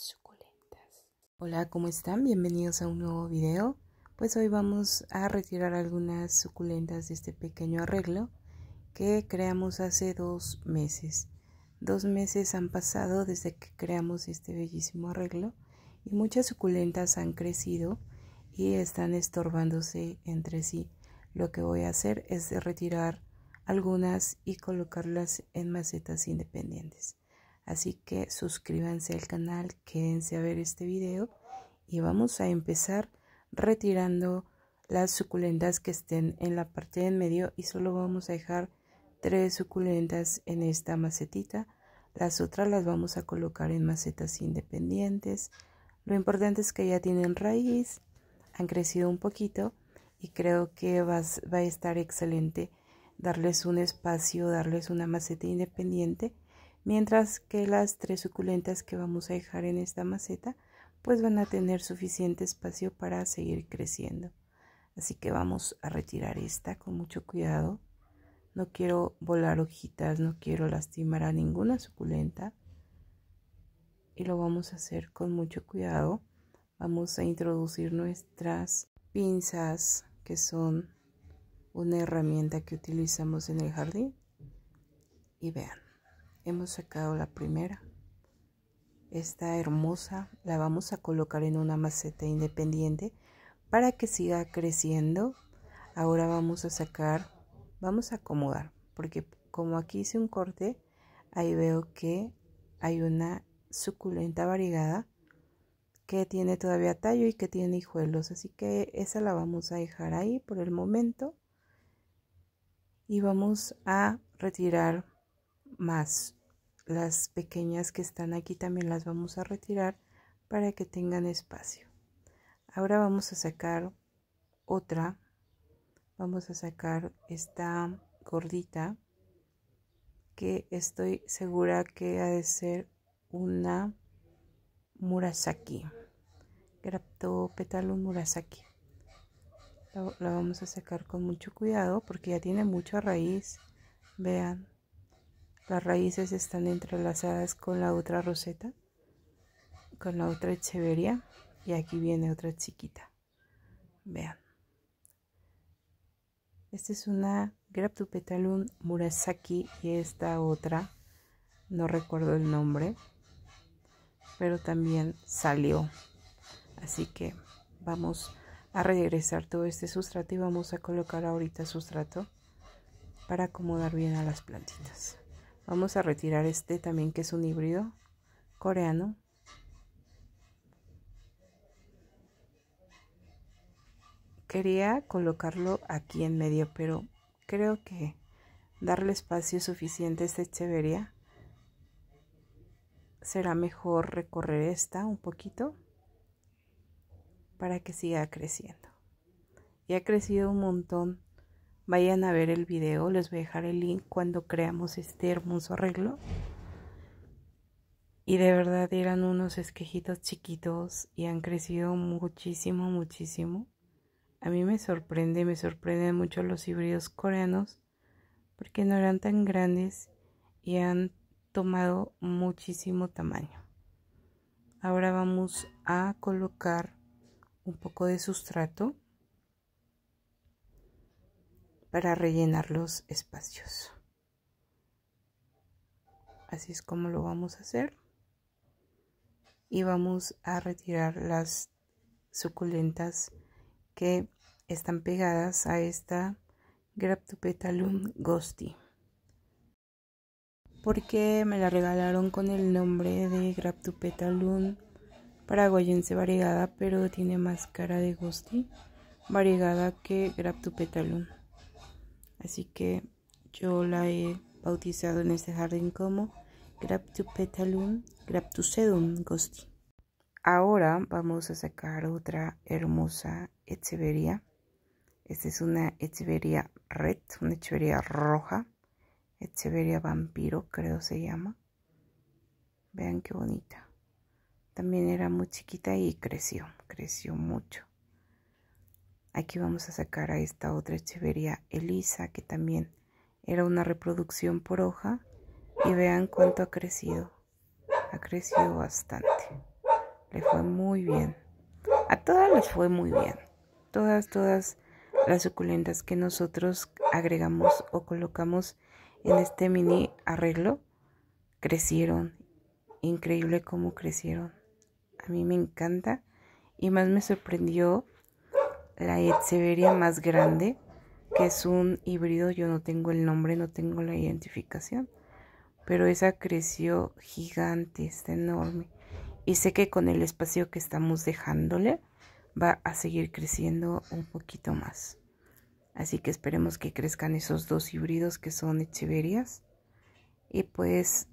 suculentas. Hola, ¿cómo están? Bienvenidos a un nuevo video. Pues hoy vamos a retirar algunas suculentas de este pequeño arreglo que creamos hace dos meses. Dos meses han pasado desde que creamos este bellísimo arreglo y muchas suculentas han crecido y están estorbándose entre sí. Lo que voy a hacer es retirar algunas y colocarlas en macetas independientes. Así que suscríbanse al canal, quédense a ver este video y vamos a empezar retirando las suculentas que estén en la parte de en medio y solo vamos a dejar tres suculentas en esta macetita. Las otras las vamos a colocar en macetas independientes. Lo importante es que ya tienen raíz, han crecido un poquito y creo que va, va a estar excelente darles un espacio, darles una maceta independiente mientras que las tres suculentas que vamos a dejar en esta maceta pues van a tener suficiente espacio para seguir creciendo. Así que vamos a retirar esta con mucho cuidado. No quiero volar hojitas, no quiero lastimar a ninguna suculenta. Y lo vamos a hacer con mucho cuidado. Vamos a introducir nuestras pinzas, que son una herramienta que utilizamos en el jardín. Y vean. Hemos sacado la primera. Está hermosa, la vamos a colocar en una maceta independiente para que siga creciendo. Ahora vamos a sacar, vamos a acomodar, porque como aquí hice un corte, ahí veo que hay una suculenta variegada que tiene todavía tallo y que tiene hijuelos. Así que esa la vamos a dejar ahí por el momento. Y vamos a retirar más las pequeñas que están aquí también las vamos a retirar para que tengan espacio ahora vamos a sacar otra vamos a sacar esta gordita que estoy segura que ha de ser una murasaki graptopetalum murasaki la vamos a sacar con mucho cuidado porque ya tiene mucha raíz vean las raíces están entrelazadas con la otra roseta, con la otra Echeveria y aquí viene otra chiquita. Vean. Esta es una Graptopetalum murasaki y esta otra, no recuerdo el nombre, pero también salió. Así que vamos a regresar todo este sustrato y vamos a colocar ahorita sustrato para acomodar bien a las plantitas. Vamos a retirar este también que es un híbrido coreano. Quería colocarlo aquí en medio, pero creo que darle espacio suficiente a esta echeveria será mejor recorrer esta un poquito para que siga creciendo. Y ha crecido un montón Vayan a ver el video, les voy a dejar el link cuando creamos este hermoso arreglo. Y de verdad eran unos esquejitos chiquitos y han crecido muchísimo, muchísimo. A mí me sorprende, me sorprenden mucho los híbridos coreanos porque no eran tan grandes y han tomado muchísimo tamaño. Ahora vamos a colocar un poco de sustrato para rellenar los espacios. Así es como lo vamos a hacer. Y vamos a retirar las suculentas que están pegadas a esta Graptopetalum ghosty Porque me la regalaron con el nombre de Graptopetalum paraguayense variegada, pero tiene más cara de ghosti variegada que Graptopetalum. Así que yo la he bautizado en este jardín como Graptopetalum sedum, gosti. Ahora vamos a sacar otra hermosa Echeveria. Esta es una Echeveria red, una Echeveria roja. Echeveria vampiro, creo se llama. Vean qué bonita. También era muy chiquita y creció, creció mucho. Aquí vamos a sacar a esta otra echevería Elisa, que también era una reproducción por hoja. Y vean cuánto ha crecido. Ha crecido bastante. Le fue muy bien. A todas les fue muy bien. Todas, todas las suculentas que nosotros agregamos o colocamos en este mini arreglo crecieron. Increíble cómo crecieron. A mí me encanta y más me sorprendió la Echeveria más grande, que es un híbrido, yo no tengo el nombre, no tengo la identificación, pero esa creció gigante, está enorme. Y sé que con el espacio que estamos dejándole va a seguir creciendo un poquito más. Así que esperemos que crezcan esos dos híbridos que son Echeverias. Y pues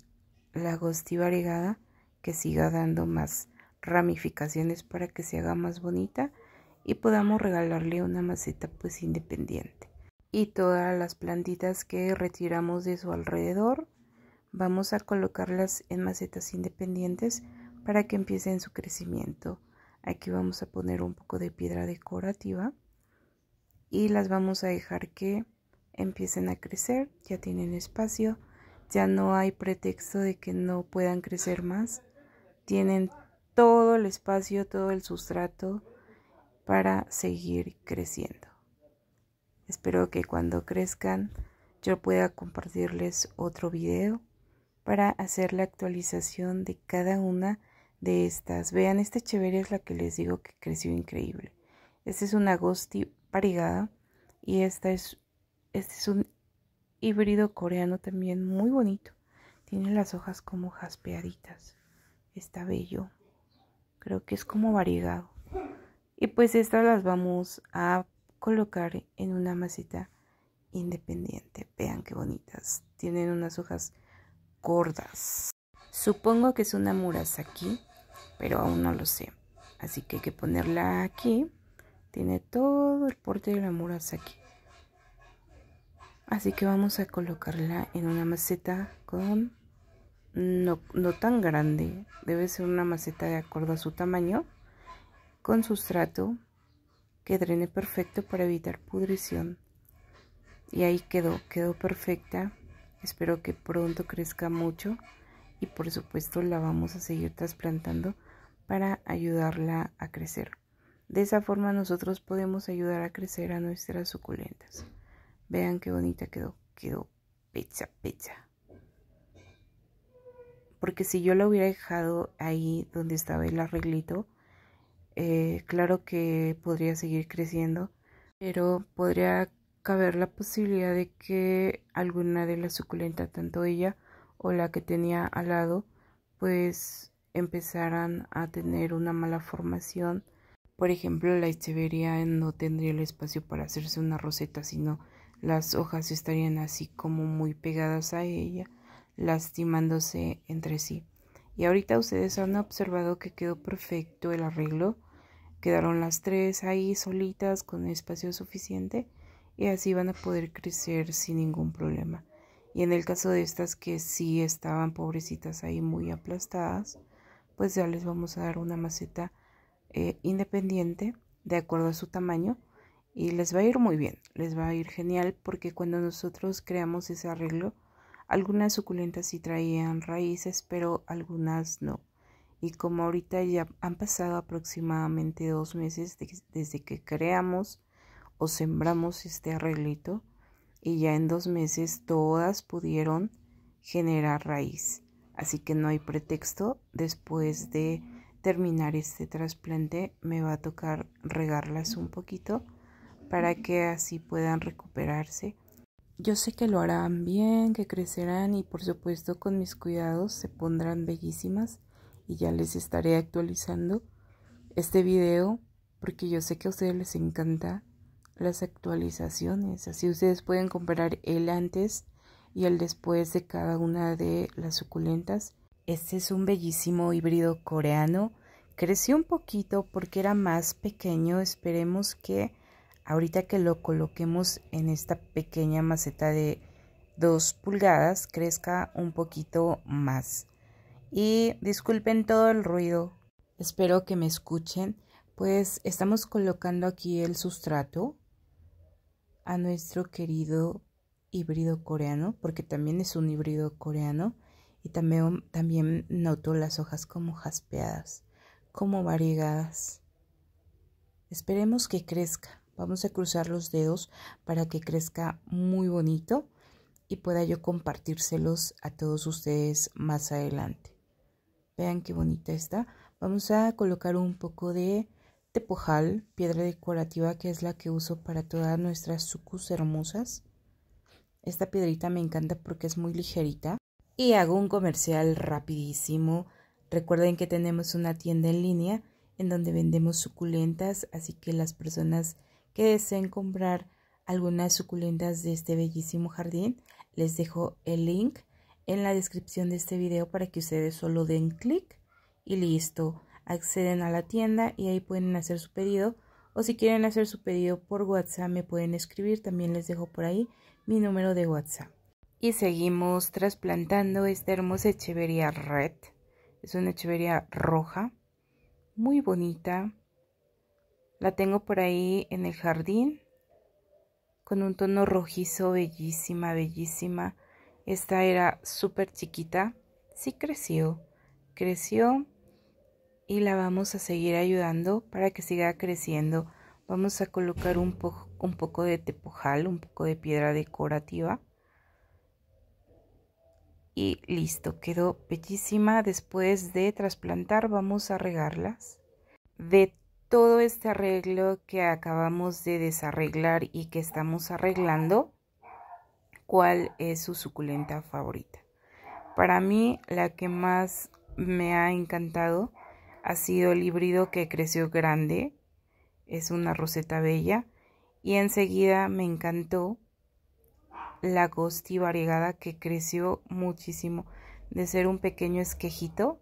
la Agostiva variegada que siga dando más ramificaciones para que se haga más bonita y podamos regalarle una maceta pues independiente. Y todas las plantitas que retiramos de su alrededor vamos a colocarlas en macetas independientes para que empiecen su crecimiento. Aquí vamos a poner un poco de piedra decorativa y las vamos a dejar que empiecen a crecer, ya tienen espacio, ya no hay pretexto de que no puedan crecer más, tienen todo el espacio, todo el sustrato para seguir creciendo. Espero que cuando crezcan yo pueda compartirles otro video para hacer la actualización de cada una de estas. Vean, esta chévere es la que les digo que creció increíble. Este es una ghosty variegada. y esta es, este es un híbrido coreano también muy bonito. Tiene las hojas como jaspeaditas. Está bello. Creo que es como variegado y pues estas las vamos a colocar en una maceta independiente. Vean qué bonitas. Tienen unas hojas gordas. Supongo que es una aquí pero aún no lo sé. Así que hay que ponerla aquí. Tiene todo el porte de la aquí Así que vamos a colocarla en una maceta con no, no tan grande. Debe ser una maceta de acuerdo a su tamaño con sustrato que drene perfecto para evitar pudrición. Y ahí quedó, quedó perfecta. Espero que pronto crezca mucho y por supuesto la vamos a seguir trasplantando para ayudarla a crecer. De esa forma nosotros podemos ayudar a crecer a nuestras suculentas. Vean qué bonita quedó, quedó pecha, pecha. Porque si yo la hubiera dejado ahí donde estaba el arreglito, eh, claro que podría seguir creciendo, pero podría caber la posibilidad de que alguna de las suculentas, tanto ella o la que tenía al lado, pues empezaran a tener una mala formación. Por ejemplo, la echeveria no tendría el espacio para hacerse una roseta, sino las hojas estarían así como muy pegadas a ella, lastimándose entre sí. Y ahorita ustedes han observado que quedó perfecto el arreglo Quedaron las tres ahí solitas con espacio suficiente y así van a poder crecer sin ningún problema. Y en el caso de estas que sí estaban pobrecitas ahí muy aplastadas, pues ya les vamos a dar una maceta eh, independiente de acuerdo a su tamaño y les va a ir muy bien, les va a ir genial porque cuando nosotros creamos ese arreglo, algunas suculentas sí traían raíces, pero algunas no. Y como ahorita ya han pasado aproximadamente dos meses desde que creamos o sembramos este arreglito, y ya en dos meses todas pudieron generar raíz. Así que no hay pretexto. Después de terminar este trasplante me va a tocar regarlas un poquito para que así puedan recuperarse. Yo sé que lo harán bien, que crecerán y por supuesto con mis cuidados se pondrán bellísimas y ya les estaré actualizando este video porque yo sé que a ustedes les encanta las actualizaciones. Así ustedes pueden comparar el antes y el después de cada una de las suculentas. Este es un bellísimo híbrido coreano. Creció un poquito porque era más pequeño. Esperemos que ahorita que lo coloquemos en esta pequeña maceta de 2 pulgadas crezca un poquito más y disculpen todo el ruido. Espero que me escuchen, pues estamos colocando aquí el sustrato a nuestro querido híbrido coreano, porque también es un híbrido coreano, y también, también noto las hojas como jaspeadas, como variegadas. Esperemos que crezca. Vamos a cruzar los dedos para que crezca muy bonito y pueda yo compartírselos a todos ustedes más adelante. Vean qué bonita está. Vamos a colocar un poco de tepojal, piedra decorativa que es la que uso para todas nuestras sucus hermosas. Esta piedrita me encanta porque es muy ligerita. Y hago un comercial rapidísimo. Recuerden que tenemos una tienda en línea en donde vendemos suculentas, así que las personas que deseen comprar algunas suculentas de este bellísimo jardín, les dejo el link en la descripción de este video para que ustedes solo den clic y listo. Acceden a la tienda y ahí pueden hacer su pedido o si quieren hacer su pedido por WhatsApp me pueden escribir, también les dejo por ahí mi número de WhatsApp. Y seguimos trasplantando esta hermosa echevería red. Es una echevería roja, muy bonita. La tengo por ahí en el jardín con un tono rojizo, bellísima, bellísima. Esta era súper chiquita, sí creció, creció y la vamos a seguir ayudando para que siga creciendo. Vamos a colocar un, un poco de tepojal, un poco de piedra decorativa. Y listo, quedó bellísima. Después de trasplantar vamos a regarlas. De todo este arreglo que acabamos de desarreglar y que estamos arreglando, cuál es su suculenta favorita. Para mí, la que más me ha encantado ha sido el híbrido que creció grande, es una roseta bella, y enseguida me encantó la gosti variegada que creció muchísimo, de ser un pequeño esquejito,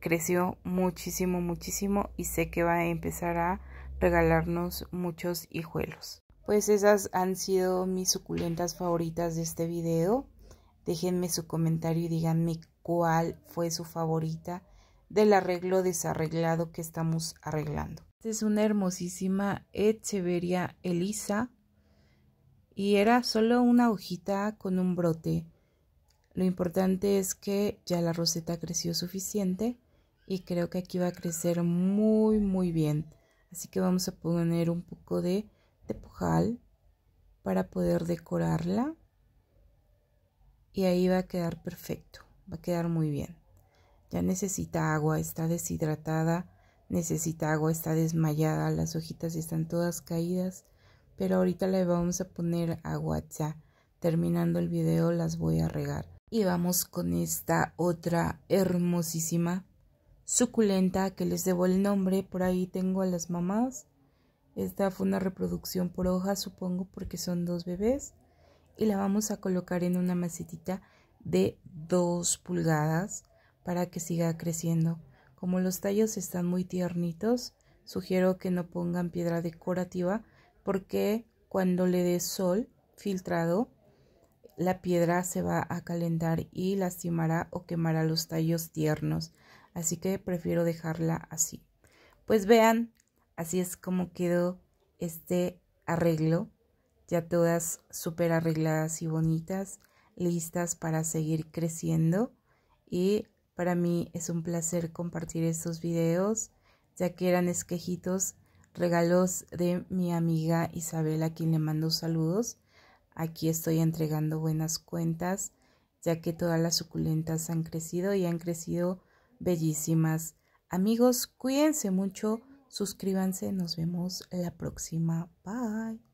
creció muchísimo, muchísimo y sé que va a empezar a regalarnos muchos hijuelos. Pues esas han sido mis suculentas favoritas de este video. Déjenme su comentario y díganme cuál fue su favorita del arreglo desarreglado que estamos arreglando. Esta es una hermosísima Echeveria Elisa y era solo una hojita con un brote. Lo importante es que ya la roseta creció suficiente y creo que aquí va a crecer muy muy bien. Así que vamos a poner un poco de pujal para poder decorarla y ahí va a quedar perfecto, va a quedar muy bien. Ya necesita agua, está deshidratada, necesita agua, está desmayada, las hojitas están todas caídas, pero ahorita le vamos a poner agua ya. Terminando el video las voy a regar. Y vamos con esta otra hermosísima suculenta que les debo el nombre, por ahí tengo a las mamás esta fue una reproducción por hoja, supongo, porque son dos bebés. Y la vamos a colocar en una macetita de 2 pulgadas para que siga creciendo. Como los tallos están muy tiernitos, sugiero que no pongan piedra decorativa porque cuando le dé sol filtrado, la piedra se va a calentar y lastimará o quemará los tallos tiernos. Así que prefiero dejarla así. Pues vean Así es como quedó este arreglo, ya todas súper arregladas y bonitas, listas para seguir creciendo. Y para mí es un placer compartir estos videos, ya que eran esquejitos, regalos de mi amiga Isabel, a quien le mando saludos. Aquí estoy entregando buenas cuentas, ya que todas las suculentas han crecido y han crecido bellísimas. Amigos, cuídense mucho Suscríbanse, nos vemos la próxima. Bye.